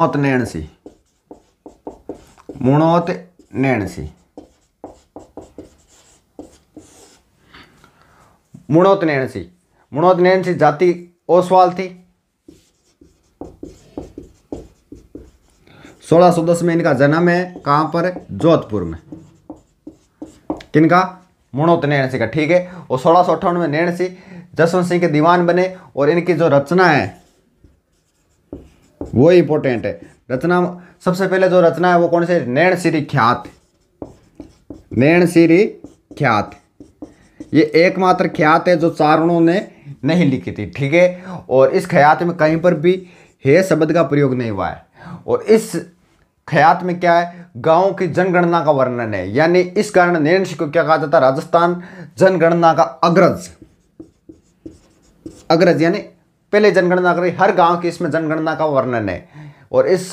उनहत्तर मुणौत नैण उनहत्तर जाति ओसवाल थी सोलह सौ दस में इनका जन्म है कहां पर जोधपुर में किनका नैण नैणसी का ठीक है और सोलह सौ अट्ठावन में नैणसी जसवंत सिंह के दीवान बने और इनकी जो रचना है वो इंपॉर्टेंट है रचना सबसे पहले जो रचना है वो कौन से नैण श्री ख्यात नैण श्री ख्यात ये एकमात्र ख्यात है जो चारणों ने नहीं लिखी थी ठीक है और इस ख्यात में कहीं पर भी हे शब्द का प्रयोग नहीं हुआ है और इस ख्यात में क्या है गांव की जनगणना का वर्णन है यानी इस कारण नैंश को क्या कहा जाता है राजस्थान जनगणना का अग्रज अग्रज यानी पहले जनगणना करी हर गांव की इसमें जनगणना का वर्णन है और इस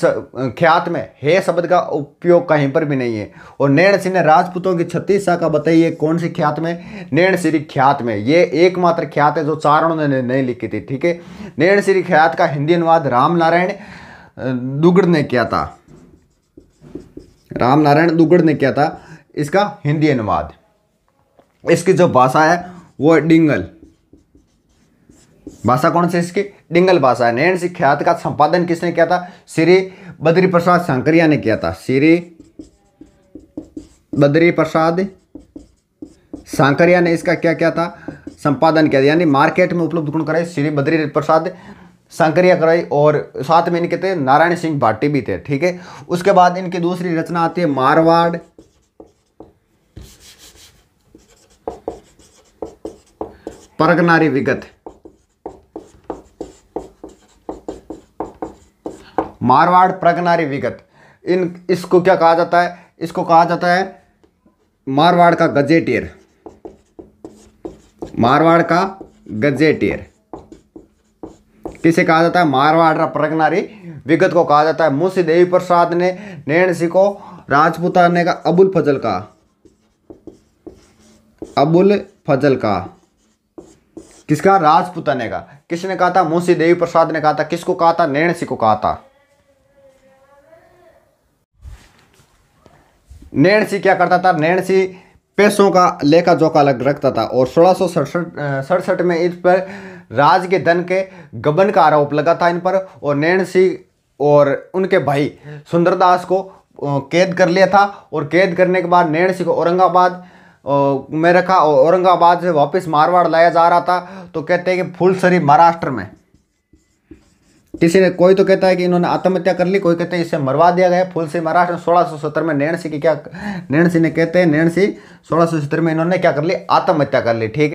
ख्यात में हे शब्द का उपयोग कहीं पर भी नहीं है और नैण सिंह ने राजपूतों की छत्तीस शाखा बताई है कौन सी ख्यात में नैण सिरी ख्यात में ये एकमात्र ख्यात है जो चारणों ने नहीं लिखी थी ठीक है नैण सिरी ख्यात का हिंदी अनुवाद राम नारायण दुगड़ ने किया था राम नारायण दुगड़ ने किया था इसका हिंदी अनुवाद इसकी जो भाषा है वो डिंगल भाषा कौन से इसकी डिंगल भाषा है नैन सिख्यात का संपादन किसने किया था श्री बद्री प्रसाद शंकरिया ने किया था श्री बद्री प्रसाद सांकरिया ने इसका क्या क्या था संपादन किया यानी मार्केट में उपलब्ध कौन कराई श्री बद्री प्रसाद सांकरिया कराई और साथ में इनके थे नारायण सिंह भाटी भी थे ठीक है उसके बाद इनकी दूसरी रचना आती है मारवाड़ परगनारी विगत मारवाड़ प्रगनारी विगत इन इसको क्या कहा जाता है इसको कहा जाता है मारवाड़ का गजेटियर मारवाड़ का गजेटियर किसे कहा जाता है मारवाड़ प्रगनारी विगत को कहा जाता है मुंशी देवी प्रसाद ने नैण सिंह को राजपुता ने का अबुल फजल का अबुल फजल का किसका राजपुताने का किसने कहा था मुंशी देवी प्रसाद ने कहा था किसको कहा था नैण सिंह को कहा था नैणसी क्या करता था सिंह पैसों का लेखा जोखा अलग रखता था और सोलह सौ सड़सठ में इस पर राज के धन के गबन का आरोप लगा था इन पर और सिंह और उनके भाई सुंदरदास को कैद कर लिया था और कैद करने के बाद सिंह को औरंगाबाद में रखा औरंगाबाद से वापस मारवाड़ लाया जा रहा था तो कहते हैं कि फुलसरी महाराष्ट्र में किसी ने कोई तो कहता है कि इन्होंने आत्महत्या कर ली कोई कहते हैं इसे मरवा दिया गया फूल महाराज ने सोलह सौ सत्तर में सिंह की क्या सिंह ने कहते हैं सिंह सोलह सौ सत्तर में इन्होंने क्या कर ली आत्महत्या कर ली ठीक है